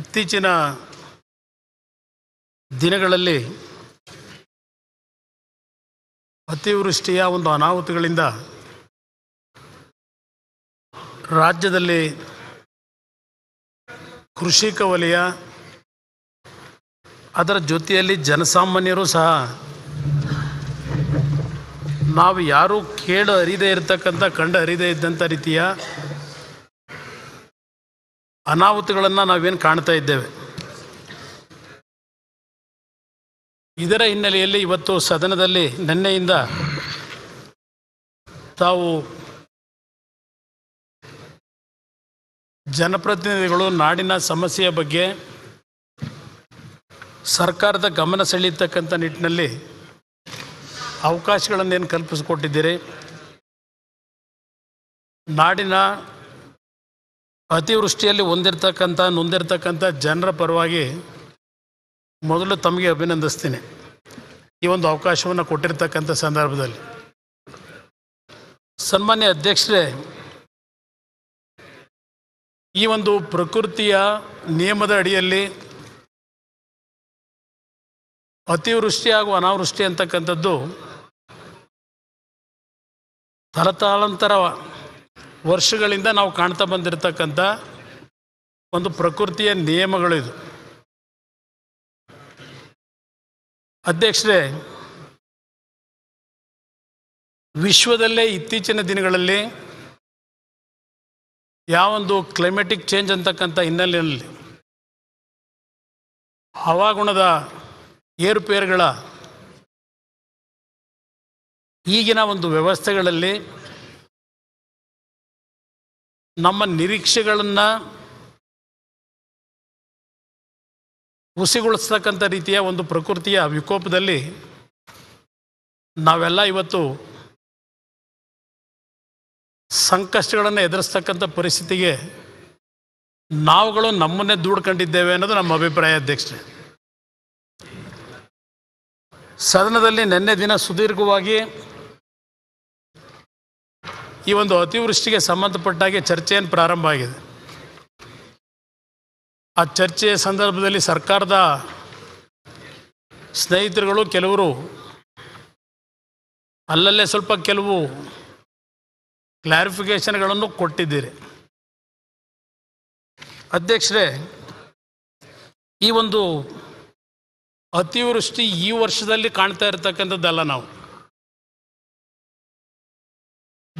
ಇತ್ತೀಚಿನ ದಿನಗಳಲ್ಲಿ ಅತಿವೃಷ್ಟಿಯ ಒಂದು ಅನಾಹುತಗಳಿಂದ ರಾಜ್ಯದಲ್ಲಿ ಕೃಷಿಕ ವಲಯ ಅದರ ಜೊತೆಯಲ್ಲಿ ಜನಸಾಮಾನ್ಯರು ಸಹ ನಾವು ಯಾರೂ ಕೇಳು ಅರಿದೇ ಇರತಕ್ಕಂಥ ಕಂಡು ಅರಿದೇ ಇದ್ದಂಥ ರೀತಿಯ ಅನಾಹುತಗಳನ್ನು ನಾವೇನು ಕಾಣ್ತಾ ಇದ್ದೇವೆ ಇದರ ಹಿನ್ನೆಲೆಯಲ್ಲಿ ಇವತ್ತು ಸದನದಲ್ಲಿ ನಿನ್ನೆಯಿಂದ ತಾವು ಜನಪ್ರತಿನಿಧಿಗಳು ನಾಡಿನ ಸಮಸ್ಯೆಯ ಬಗ್ಗೆ ಸರ್ಕಾರದ ಗಮನ ಸೆಳೆಯತಕ್ಕಂಥ ನಿಟ್ಟಿನಲ್ಲಿ ಅವಕಾಶಗಳನ್ನೇನು ಕಲ್ಪಿಸಿಕೊಟ್ಟಿದ್ದೀರಿ ನಾಡಿನ ಅತಿವೃಷ್ಟಿಯಲ್ಲಿ ಹೊಂದಿರ್ತಕ್ಕಂಥ ನೊಂದಿರತಕ್ಕಂಥ ಜನರ ಪರವಾಗಿ ಮೊದಲು ತಮಗೆ ಅಭಿನಂದಿಸ್ತೀನಿ ಈ ಒಂದು ಅವಕಾಶವನ್ನು ಕೊಟ್ಟಿರ್ತಕ್ಕಂಥ ಸಂದರ್ಭದಲ್ಲಿ ಸನ್ಮಾನ್ಯ ಅಧ್ಯಕ್ಷರೇ ಈ ಒಂದು ಪ್ರಕೃತಿಯ ನಿಯಮದ ಅಡಿಯಲ್ಲಿ ಅತಿವೃಷ್ಟಿ ಹಾಗೂ ಅನಾವೃಷ್ಟಿ ಅಂತಕ್ಕಂಥದ್ದು ತಲತಾಳಂತರ ವರ್ಷಗಳಿಂದ ನಾವು ಕಾಣ್ತಾ ಬಂದಿರತಕ್ಕಂಥ ಒಂದು ಪ್ರಕೃತಿಯ ನಿಯಮಗಳಿದು ಅಧ್ಯಕ್ಷರೇ ವಿಶ್ವದಲ್ಲೇ ಇತ್ತೀಚಿನ ದಿನಗಳಲ್ಲಿ ಯಾವೊಂದು ಕ್ಲೈಮೆಟಿಕ್ ಚೇಂಜ್ ಅಂತಕ್ಕಂಥ ಹಿನ್ನೆಲೆಯಲ್ಲಿ ಹವಾಗುಣದ ಏರುಪೇರುಗಳ ಈಗಿನ ಒಂದು ವ್ಯವಸ್ಥೆಗಳಲ್ಲಿ ನಮ್ಮ ನಿರೀಕ್ಷೆಗಳನ್ನು ಹುಸಿಗೊಳಿಸ್ತಕ್ಕಂಥ ರೀತಿಯ ಒಂದು ಪ್ರಕೃತಿಯ ವಿಕೋಪದಲ್ಲಿ ನಾವೆಲ್ಲ ಇವತ್ತು ಸಂಕಷ್ಟಗಳನ್ನು ಎದುರಿಸ್ತಕ್ಕಂಥ ಪರಿಸ್ಥಿತಿಗೆ ನಾವುಗಳು ನಮ್ಮನ್ನೇ ದೂಡ್ಕೊಂಡಿದ್ದೇವೆ ಅನ್ನೋದು ನಮ್ಮ ಅಭಿಪ್ರಾಯ ಅಧ್ಯಕ್ಷ ಸದನದಲ್ಲಿ ನಿನ್ನೆ ದಿನ ಸುದೀರ್ಘವಾಗಿ ಈ ಒಂದು ಅತಿವೃಷ್ಟಿಗೆ ಸಂಬಂಧಪಟ್ಟಾಗೆ ಚರ್ಚೆಯನ್ನು ಪ್ರಾರಂಭ ಆಗಿದೆ ಆ ಚರ್ಚೆಯ ಸಂದರ್ಭದಲ್ಲಿ ಸರ್ಕಾರದ ಸ್ನೇಹಿತರುಗಳು ಕೆಲವರು ಅಲ್ಲಲ್ಲೇ ಸ್ವಲ್ಪ ಕೆಲವು ಕ್ಲಾರಿಫಿಕೇಷನ್ಗಳನ್ನು ಕೊಟ್ಟಿದ್ದೀರಿ ಅಧ್ಯಕ್ಷರೇ ಈ ಒಂದು ಅತಿವೃಷ್ಟಿ ಈ ವರ್ಷದಲ್ಲಿ ಕಾಣ್ತಾ ಇರತಕ್ಕಂಥದ್ದಲ್ಲ ನಾವು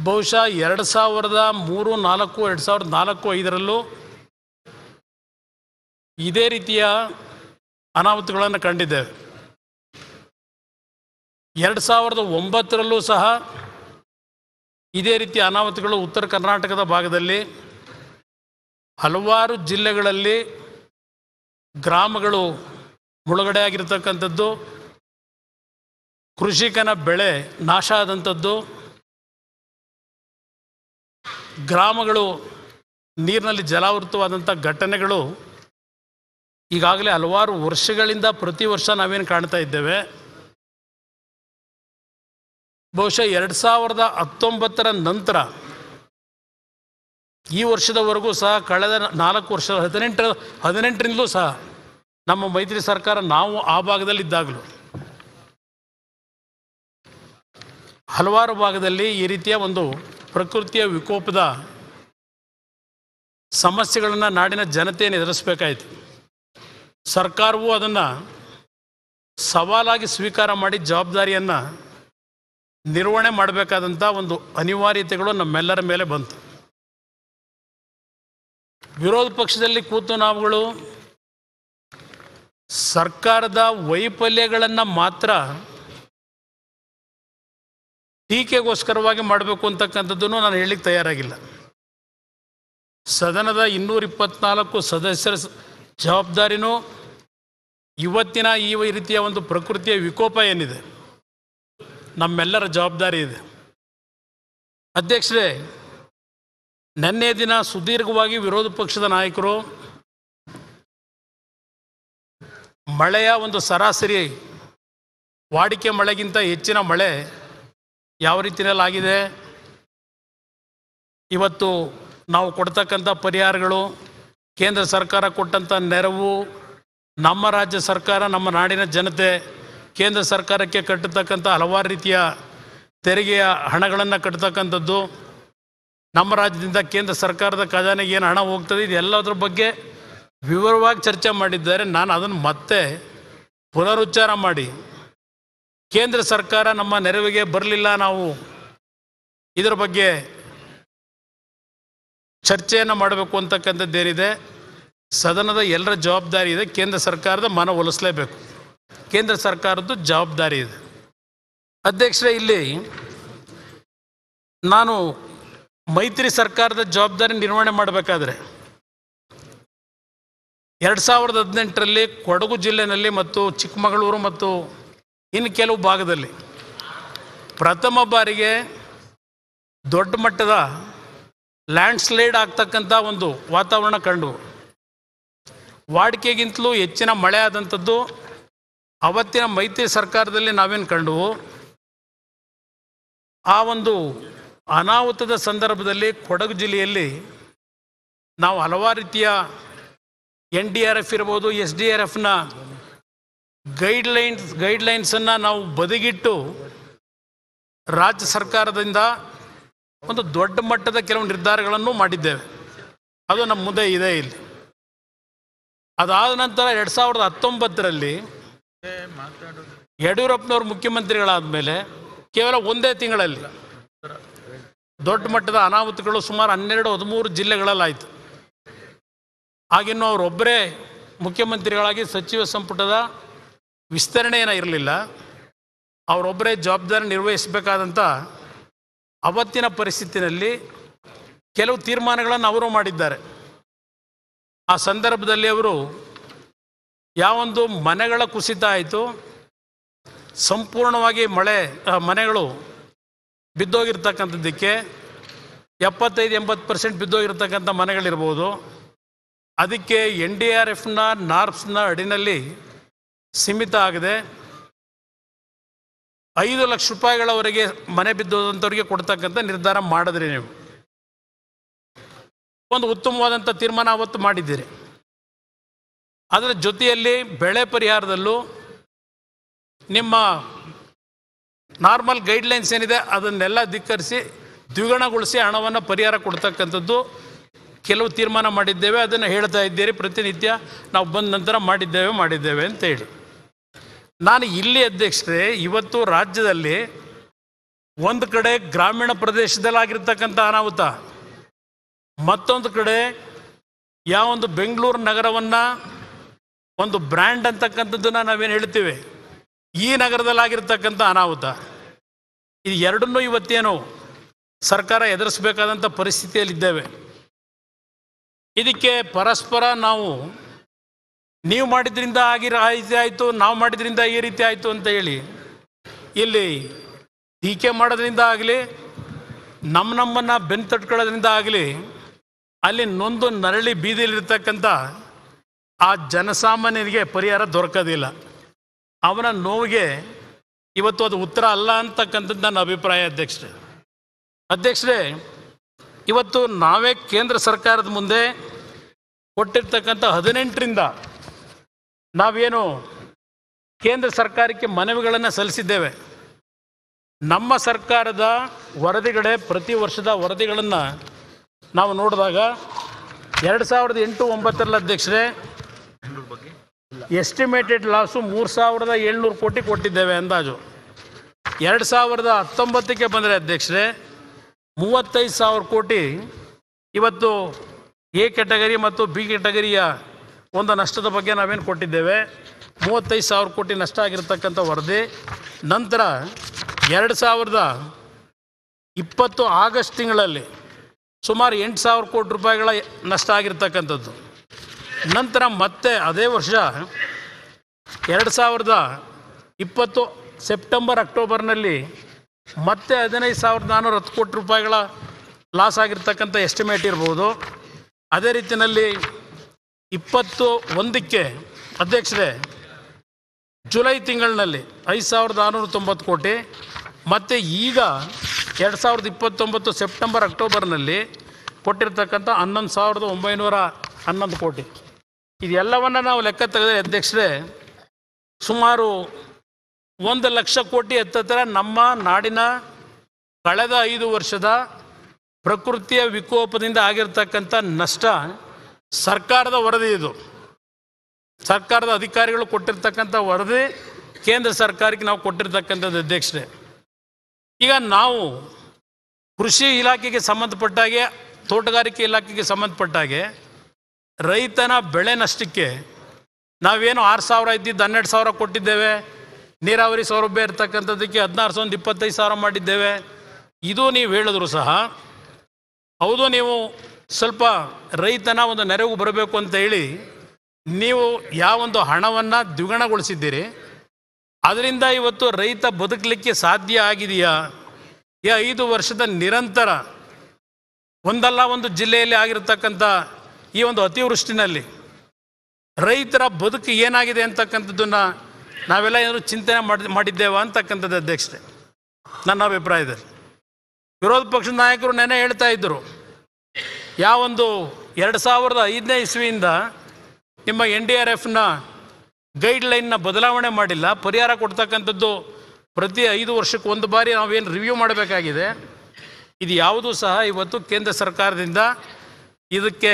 ಬಹುಶಃ ಎರಡು ಸಾವಿರದ ಮೂರು ನಾಲ್ಕು ಎರಡು ಸಾವಿರದ ನಾಲ್ಕು ಐದರಲ್ಲೂ ಇದೇ ರೀತಿಯ ಅನಾಹುತಗಳನ್ನು ಕಂಡಿದ್ದೇವೆ ಎರಡು ಸಾವಿರದ ಒಂಬತ್ತರಲ್ಲೂ ಸಹ ಇದೇ ರೀತಿಯ ಅನಾಹುತಗಳು ಉತ್ತರ ಕರ್ನಾಟಕದ ಭಾಗದಲ್ಲಿ ಹಲವಾರು ಜಿಲ್ಲೆಗಳಲ್ಲಿ ಗ್ರಾಮಗಳು ಮುಳುಗಡೆ ಆಗಿರತಕ್ಕಂಥದ್ದು ಕೃಷಿಕನ ಬೆಳೆ ನಾಶ ಆದಂಥದ್ದು ಗ್ರಾಮಗಳು ನೀರಿನಲ್ಲಿ ಜಲಾವೃತವಾದಂಥ ಘಟನೆಗಳು ಈಗಾಗಲೇ ಹಲವಾರು ವರ್ಷಗಳಿಂದ ಪ್ರತಿ ವರ್ಷ ನಾವೇನು ಕಾಣ್ತಾ ಇದ್ದೇವೆ ಬಹುಶಃ ಎರಡು ಸಾವಿರದ ಹತ್ತೊಂಬತ್ತರ ನಂತರ ಈ ವರ್ಷದವರೆಗೂ ಸಹ ಕಳೆದ ನಾಲ್ಕು ವರ್ಷ ಹದಿನೆಂಟರ ಹದಿನೆಂಟರಿಂದಲೂ ಸಹ ನಮ್ಮ ಮೈತ್ರಿ ಸರ್ಕಾರ ನಾವು ಆ ಭಾಗದಲ್ಲಿ ಭಾಗದಲ್ಲಿದ್ದಾಗಲೂ ಹಲವಾರು ಭಾಗದಲ್ಲಿ ಈ ರೀತಿಯ ಒಂದು ಪ್ರಕೃತಿಯ ವಿಕೋಪದ ಸಮಸ್ಯೆಗಳನ್ನು ನಾಡಿನ ಜನತೆಯನ್ನು ಎದುರಿಸಬೇಕಾಯಿತು ಸರ್ಕಾರವು ಅದನ್ನು ಸವಾಲಾಗಿ ಸ್ವೀಕಾರ ಮಾಡಿ ಜವಾಬ್ದಾರಿಯನ್ನು ನಿರ್ವಹಣೆ ಮಾಡಬೇಕಾದಂಥ ಒಂದು ಅನಿವಾರ್ಯತೆಗಳು ನಮ್ಮೆಲ್ಲರ ಮೇಲೆ ಬಂತು ವಿರೋಧ ಪಕ್ಷದಲ್ಲಿ ಕೂತು ನಾವುಗಳು ಸರ್ಕಾರದ ವೈಫಲ್ಯಗಳನ್ನು ಮಾತ್ರ ಟೀಕೆಗೋಸ್ಕರವಾಗಿ ಮಾಡಬೇಕು ಅಂತಕ್ಕಂಥದ್ದನ್ನು ನಾನು ಹೇಳಲಿಕ್ಕೆ ತಯಾರಾಗಿಲ್ಲ ಸದನದ ಇನ್ನೂರ ಸದಸ್ಯರ ಜವಾಬ್ದಾರಿನೂ ಇವತ್ತಿನ ಈ ರೀತಿಯ ಒಂದು ಪ್ರಕೃತಿಯ ವಿಕೋಪ ಏನಿದೆ ನಮ್ಮೆಲ್ಲರ ಜವಾಬ್ದಾರಿ ಇದೆ ಅಧ್ಯಕ್ಷರೇ ನಿನ್ನೆ ದಿನ ಸುದೀರ್ಘವಾಗಿ ವಿರೋಧ ಪಕ್ಷದ ನಾಯಕರು ಮಳೆಯ ಒಂದು ಸರಾಸರಿ ವಾಡಿಕೆ ಮಳೆಗಿಂತ ಹೆಚ್ಚಿನ ಮಳೆ ಯಾವ ರೀತಿಯಲ್ಲಿ ಆಗಿದೆ ಇವತ್ತು ನಾವು ಕೊಡ್ತಕ್ಕಂಥ ಪರಿಹಾರಗಳು ಕೇಂದ್ರ ಸರ್ಕಾರ ಕೊಟ್ಟಂಥ ನೆರವು ನಮ್ಮ ರಾಜ್ಯ ಸರ್ಕಾರ ನಮ್ಮ ನಾಡಿನ ಜನತೆ ಕೇಂದ್ರ ಸರ್ಕಾರಕ್ಕೆ ಕಟ್ಟತಕ್ಕಂಥ ಹಲವಾರು ರೀತಿಯ ತೆರಿಗೆಯ ಹಣಗಳನ್ನು ಕಟ್ಟತಕ್ಕಂಥದ್ದು ನಮ್ಮ ರಾಜ್ಯದಿಂದ ಕೇಂದ್ರ ಸರ್ಕಾರದ ಖಜಾನೆಗೆ ಏನು ಹಣ ಹೋಗ್ತದೆ ಇದೆಲ್ಲದರ ಬಗ್ಗೆ ವಿವರವಾಗಿ ಚರ್ಚೆ ಮಾಡಿದ್ದಾರೆ ನಾನು ಅದನ್ನು ಮತ್ತೆ ಪುನರುಚ್ಚಾರ ಮಾಡಿ ಕೇಂದ್ರ ಸರ್ಕಾರ ನಮ್ಮ ನೆರವಿಗೆ ಬರಲಿಲ್ಲ ನಾವು ಇದರ ಬಗ್ಗೆ ಚರ್ಚೆಯನ್ನು ಮಾಡಬೇಕು ಅಂತಕ್ಕಂಥದ್ದೇನಿದೆ ಸದನದ ಎಲ್ಲರ ಜವಾಬ್ದಾರಿ ಇದೆ ಕೇಂದ್ರ ಸರ್ಕಾರದ ಮನ ಒಲಿಸಲೇಬೇಕು ಕೇಂದ್ರ ಸರ್ಕಾರದ್ದು ಜವಾಬ್ದಾರಿ ಇದೆ ಅಧ್ಯಕ್ಷರೇ ಇಲ್ಲಿ ನಾನು ಮೈತ್ರಿ ಸರ್ಕಾರದ ಜವಾಬ್ದಾರಿ ನಿರ್ವಹಣೆ ಮಾಡಬೇಕಾದ್ರೆ ಎರಡು ಸಾವಿರದ ಹದಿನೆಂಟರಲ್ಲಿ ಕೊಡಗು ಜಿಲ್ಲೆಯಲ್ಲಿ ಮತ್ತು ಚಿಕ್ಕಮಗಳೂರು ಮತ್ತು ಇನ್ನು ಕೆಲವು ಭಾಗದಲ್ಲಿ ಪ್ರಥಮ ಬಾರಿಗೆ ದೊಡ್ಡ ಮಟ್ಟದ ಲ್ಯಾಂಡ್ಸ್ಲೈಡ್ ಆಗ್ತಕ್ಕಂಥ ಒಂದು ವಾತಾವರಣ ಕಂಡು ವಾಡಿಕೆಗಿಂತಲೂ ಹೆಚ್ಚಿನ ಮಳೆ ಆದಂಥದ್ದು ಅವತ್ತಿನ ಮೈತ್ರಿ ಸರ್ಕಾರದಲ್ಲಿ ನಾವೇನು ಕಂಡು ಆ ಒಂದು ಅನಾಹುತದ ಸಂದರ್ಭದಲ್ಲಿ ಕೊಡಗು ಜಿಲ್ಲೆಯಲ್ಲಿ ನಾವು ಹಲವಾರು ರೀತಿಯ ಎನ್ ಡಿ ಆರ್ ಎಫ್ ಇರ್ಬೋದು ಎಸ್ ಡಿ ಆರ್ ಎಫ್ನ ಗೈಡ್ಲೈನ್ಸ್ ಗೈಡ್ಲೈನ್ಸನ್ನು ನಾವು ಬದಿಗಿಟ್ಟು ರಾಜ್ಯ ಸರ್ಕಾರದಿಂದ ಒಂದು ದೊಡ್ಡ ಮಟ್ಟದ ಕೆಲವು ನಿರ್ಧಾರಗಳನ್ನು ಮಾಡಿದ್ದೇವೆ ಅದು ನಮ್ಮ ಮುಂದೆ ಇದೆ ಇಲ್ಲಿ ಅದಾದ ನಂತರ ಎರಡು ಸಾವಿರದ ಹತ್ತೊಂಬತ್ತರಲ್ಲಿ ಯಡಿಯೂರಪ್ಪನವರು ಮುಖ್ಯಮಂತ್ರಿಗಳಾದ ಮೇಲೆ ಕೇವಲ ಒಂದೇ ತಿಂಗಳಲ್ಲಿ ದೊಡ್ಡ ಮಟ್ಟದ ಅನಾಹುತಗಳು ಸುಮಾರು ಹನ್ನೆರಡು ಹದಿಮೂರು ಜಿಲ್ಲೆಗಳಲ್ಲಾಯಿತು ಆಗಿನ್ನೂ ಅವರೊಬ್ಬರೇ ಮುಖ್ಯಮಂತ್ರಿಗಳಾಗಿ ಸಚಿವ ಸಂಪುಟದ ವಿಸ್ತರಣೆ ಇರಲಿಲ್ಲ ಅವರೊಬ್ಬರೇ ಜವಾಬ್ದಾರಿ ನಿರ್ವಹಿಸಬೇಕಾದಂಥ ಅವತ್ತಿನ ಪರಿಸ್ಥಿತಿನಲ್ಲಿ ಕೆಲವು ತೀರ್ಮಾನಗಳನ್ನು ಅವರು ಮಾಡಿದ್ದಾರೆ ಆ ಸಂದರ್ಭದಲ್ಲಿ ಅವರು ಯಾವೊಂದು ಮನೆಗಳ ಕುಸಿತ ಆಯಿತು ಸಂಪೂರ್ಣವಾಗಿ ಮಳೆ ಮನೆಗಳು ಬಿದ್ದೋಗಿರ್ತಕ್ಕಂಥದ್ದಕ್ಕೆ ಎಪ್ಪತ್ತೈದು ಎಂಬತ್ತು ಪರ್ಸೆಂಟ್ ಬಿದ್ದೋಗಿರ್ತಕ್ಕಂಥ ಮನೆಗಳಿರ್ಬೋದು ಅದಕ್ಕೆ ಎನ್ ಡಿ ಆರ್ ಎಫ್ನ ನಾರ್ಪ್ಸ್ನ ಅಡಿನಲ್ಲಿ ಸೀಮಿತ ಆಗದೆ ಐದು ಲಕ್ಷ ರೂಪಾಯಿಗಳವರೆಗೆ ಮನೆ ಬಿದ್ದಂಥವ್ರಿಗೆ ಕೊಡ್ತಕ್ಕಂಥ ನಿರ್ಧಾರ ಮಾಡಿದ್ರಿ ನೀವು ಒಂದು ಉತ್ತಮವಾದಂಥ ತೀರ್ಮಾನ ಅವತ್ತು ಮಾಡಿದ್ದೀರಿ ಅದರ ಜೊತೆಯಲ್ಲಿ ಬೆಳೆ ಪರಿಹಾರದಲ್ಲೂ ನಿಮ್ಮ ನಾರ್ಮಲ್ ಗೈಡ್ಲೈನ್ಸ್ ಏನಿದೆ ಅದನ್ನೆಲ್ಲ ಧಿಕ್ಕರಿಸಿ ದ್ವಿಗುಣಗೊಳಿಸಿ ಹಣವನ್ನು ಪರಿಹಾರ ಕೊಡ್ತಕ್ಕಂಥದ್ದು ಕೆಲವು ತೀರ್ಮಾನ ಮಾಡಿದ್ದೇವೆ ಅದನ್ನು ಹೇಳ್ತಾ ಇದ್ದೀರಿ ಪ್ರತಿನಿತ್ಯ ನಾವು ಬಂದ ನಂತರ ಮಾಡಿದ್ದೇವೆ ಮಾಡಿದ್ದೇವೆ ಅಂತ ಹೇಳಿ ನಾನು ಇಲ್ಲಿ ಅಧ್ಯಕ್ಷರೇ ಇವತ್ತು ರಾಜ್ಯದಲ್ಲಿ ಒಂದು ಕಡೆ ಗ್ರಾಮೀಣ ಪ್ರದೇಶದಲ್ಲಿ ಅನಾಹುತ ಮತ್ತೊಂದು ಕಡೆ ಯಾವ ಒಂದು ಬೆಂಗಳೂರು ನಗರವನ್ನು ಒಂದು ಬ್ರ್ಯಾಂಡ್ ಅಂತಕ್ಕಂಥದ್ದನ್ನ ನಾವೇನು ಹೇಳ್ತೀವಿ ಈ ನಗರದಲ್ಲಿ ಅನಾಹುತ ಇದು ಎರಡನ್ನೂ ಇವತ್ತೇನು ಸರ್ಕಾರ ಎದುರಿಸಬೇಕಾದಂಥ ಪರಿಸ್ಥಿತಿಯಲ್ಲಿದ್ದೇವೆ ಇದಕ್ಕೆ ಪರಸ್ಪರ ನಾವು ನೀವು ಮಾಡಿದ್ರಿಂದ ಆಗಿ ರೀತಿ ಆಯಿತು ನಾವು ಮಾಡಿದ್ರಿಂದ ಈ ರೀತಿ ಆಯಿತು ಅಂತ ಹೇಳಿ ಇಲ್ಲಿ ಟೀಕೆ ಮಾಡೋದ್ರಿಂದ ಆಗಲಿ ನಮ್ಮ ನಮ್ಮನ್ನು ಬೆನ್ ತಟ್ಕೊಳ್ಳೋದ್ರಿಂದ ಆಗಲಿ ಅಲ್ಲಿ ನೊಂದು ನರಳಿ ಬೀದಿಲಿರ್ತಕ್ಕಂಥ ಆ ಜನಸಾಮಾನ್ಯರಿಗೆ ಪರಿಹಾರ ದೊರಕೋದಿಲ್ಲ ಅವನ ನೋವಿಗೆ ಇವತ್ತು ಅದು ಉತ್ತರ ಅಲ್ಲ ಅಂತಕ್ಕಂಥದ್ದು ನನ್ನ ಅಭಿಪ್ರಾಯ ಅಧ್ಯಕ್ಷರೇ ಅಧ್ಯಕ್ಷರೇ ಇವತ್ತು ನಾವೇ ಕೇಂದ್ರ ಸರ್ಕಾರದ ಮುಂದೆ ಕೊಟ್ಟಿರ್ತಕ್ಕಂಥ ಹದಿನೆಂಟರಿಂದ ನಾವೇನು ಕೇಂದ್ರ ಸರ್ಕಾರಕ್ಕೆ ಮನವಿಗಳನ್ನು ಸಲ್ಲಿಸಿದ್ದೇವೆ ನಮ್ಮ ಸರ್ಕಾರದ ವರದಿಗಳೇ ಪ್ರತಿ ವರ್ಷದ ವರದಿಗಳನ್ನು ನಾವು ನೋಡಿದಾಗ ಎರಡು ಸಾವಿರದ ಎಂಟು ಒಂಬತ್ತರಲ್ಲಿ ಅಧ್ಯಕ್ಷರೇ ಎಸ್ಟಿಮೇಟೆಡ್ ಲಾಸು ಮೂರು ಸಾವಿರದ ಏಳ್ನೂರು ಕೋಟಿ ಕೊಟ್ಟಿದ್ದೇವೆ ಅಂದಾಜು ಎರಡು ಸಾವಿರದ ಹತ್ತೊಂಬತ್ತಕ್ಕೆ ಬಂದರೆ ಅಧ್ಯಕ್ಷರೇ ಮೂವತ್ತೈದು ಸಾವಿರ ಕೋಟಿ ಇವತ್ತು ಎ ಕ್ಯಾಟಗರಿ ಮತ್ತು ಬಿ ಕ್ಯಾಟಗರಿಯ ಒಂದು ನಷ್ಟದ ಬಗ್ಗೆ ನಾವೇನು ಕೊಟ್ಟಿದ್ದೇವೆ ಮೂವತ್ತೈದು ಸಾವಿರ ಕೋಟಿ ನಷ್ಟ ಆಗಿರ್ತಕ್ಕಂಥ ವರದಿ ನಂತರ ಎರಡು ಸಾವಿರದ ಇಪ್ಪತ್ತು ಆಗಸ್ಟ್ ತಿಂಗಳಲ್ಲಿ ಸುಮಾರು ಎಂಟು ಸಾವಿರ ಕೋಟಿ ರೂಪಾಯಿಗಳ ನಷ್ಟ ಆಗಿರ್ತಕ್ಕಂಥದ್ದು ನಂತರ ಮತ್ತೆ ಅದೇ ವರ್ಷ ಎರಡು ಸಾವಿರದ ಇಪ್ಪತ್ತು ಸೆಪ್ಟೆಂಬರ್ ಅಕ್ಟೋಬರ್ನಲ್ಲಿ ಮತ್ತೆ ಹದಿನೈದು ಸಾವಿರದ ನಾನ್ನೂರ ಹತ್ತು ಕೋಟಿ ರೂಪಾಯಿಗಳ ಲಾಸ್ ಆಗಿರ್ತಕ್ಕಂಥ ಎಸ್ಟಿಮೇಟ್ ಇರ್ಬೋದು ಅದೇ ರೀತಿಯಲ್ಲಿ ಇಪ್ಪತ್ತು ಒಂದಕ್ಕೆ ಅಧ್ಯಕ್ಷರೇ ಜುಲೈ ತಿಂಗಳಿನಲ್ಲಿ ಐದು ಸಾವಿರದ ಆರುನೂರ ತೊಂಬತ್ತು ಕೋಟಿ ಮತ್ತು ಈಗ ಎರಡು ಸಾವಿರದ ಇಪ್ಪತ್ತೊಂಬತ್ತು ಸೆಪ್ಟೆಂಬರ್ ಅಕ್ಟೋಬರ್ನಲ್ಲಿ ಕೊಟ್ಟಿರ್ತಕ್ಕಂಥ ಹನ್ನೊಂದು ಸಾವಿರದ ಒಂಬೈನೂರ ಹನ್ನೊಂದು ಕೋಟಿ ಇದೆಲ್ಲವನ್ನು ನಾವು ಲೆಕ್ಕ ತೆಗೆದರೆ ಅಧ್ಯಕ್ಷರೇ ಸುಮಾರು ಒಂದು ಲಕ್ಷ ಕೋಟಿ ಎತ್ತತ್ರ ನಮ್ಮ ನಾಡಿನ ಕಳೆದ ಐದು ವರ್ಷದ ಪ್ರಕೃತಿಯ ವಿಕೋಪದಿಂದ ಆಗಿರ್ತಕ್ಕಂಥ ನಷ್ಟ ಸರ್ಕಾರದ ವರದಿ ಇದು ಸರ್ಕಾರದ ಅಧಿಕಾರಿಗಳು ಕೊಟ್ಟಿರ್ತಕ್ಕಂಥ ವರದಿ ಕೇಂದ್ರ ಸರ್ಕಾರಕ್ಕೆ ನಾವು ಕೊಟ್ಟಿರ್ತಕ್ಕಂಥದ್ದು ಅಧ್ಯಕ್ಷರೇ ಈಗ ನಾವು ಕೃಷಿ ಇಲಾಖೆಗೆ ಸಂಬಂಧಪಟ್ಟಾಗೆ ತೋಟಗಾರಿಕೆ ಇಲಾಖೆಗೆ ಸಂಬಂಧಪಟ್ಟಾಗೆ ರೈತನ ಬೆಳೆ ನಷ್ಟಕ್ಕೆ ನಾವೇನು ಆರು ಸಾವಿರ ಇದ್ದಿದ್ದು ಹನ್ನೆರಡು ಸಾವಿರ ಕೊಟ್ಟಿದ್ದೇವೆ ನೀರಾವರಿ ಸೌಲಭ್ಯ ಇರ್ತಕ್ಕಂಥದ್ದಕ್ಕೆ ಹದಿನಾರು ಸಾವಿರದ ಇಪ್ಪತ್ತೈದು ಸಾವಿರ ಮಾಡಿದ್ದೇವೆ ಇದು ನೀವು ಹೇಳಿದ್ರು ಸಹ ಹೌದು ನೀವು ಸ್ವಲ್ಪ ರೈತನ ಒಂದು ನೆರವು ಬರಬೇಕು ಅಂತ ಹೇಳಿ ನೀವು ಯಾವ ಒಂದು ಹಣವನ್ನು ದ್ವಿಗುಣಗೊಳಿಸಿದ್ದೀರಿ ಅದರಿಂದ ಇವತ್ತು ರೈತ ಬದುಕಲಿಕ್ಕೆ ಸಾಧ್ಯ ಆಗಿದೆಯಾ ಈ ಐದು ವರ್ಷದ ನಿರಂತರ ಒಂದಲ್ಲ ಒಂದು ಜಿಲ್ಲೆಯಲ್ಲಿ ಆಗಿರತಕ್ಕಂಥ ಈ ಒಂದು ಅತಿವೃಷ್ಟಿನಲ್ಲಿ ರೈತರ ಬದುಕು ಏನಾಗಿದೆ ಅಂತಕ್ಕಂಥದ್ದನ್ನು ನಾವೆಲ್ಲ ಏನಾದರೂ ಚಿಂತನೆ ಮಾಡಿ ಮಾಡಿದ್ದೇವೆ ಅಂತಕ್ಕಂಥದ್ದು ಅಧ್ಯಕ್ಷತೆ ನನ್ನ ಅಭಿಪ್ರಾಯದಲ್ಲಿ ವಿರೋಧ ಪಕ್ಷದ ನಾಯಕರು ನೆನೆ ಹೇಳ್ತಾ ಇದ್ದರು ಯಾವೊಂದು ಎರಡು ಸಾವಿರದ ಐದನೇ ಇಸ್ವಿಯಿಂದ ನಿಮ್ಮ ಎನ್ ಡಿ ಆರ್ ಎಫ್ನ ಗೈಡ್ಲೈನ್ನ ಬದಲಾವಣೆ ಮಾಡಿಲ್ಲ ಪರಿಹಾರ ಕೊಡ್ತಕ್ಕಂಥದ್ದು ಪ್ರತಿ ಐದು ವರ್ಷಕ್ಕೆ ಒಂದು ಬಾರಿ ನಾವೇನು ರಿವ್ಯೂ ಮಾಡಬೇಕಾಗಿದೆ ಇದು ಯಾವುದೂ ಸಹ ಇವತ್ತು ಕೇಂದ್ರ ಸರ್ಕಾರದಿಂದ ಇದಕ್ಕೆ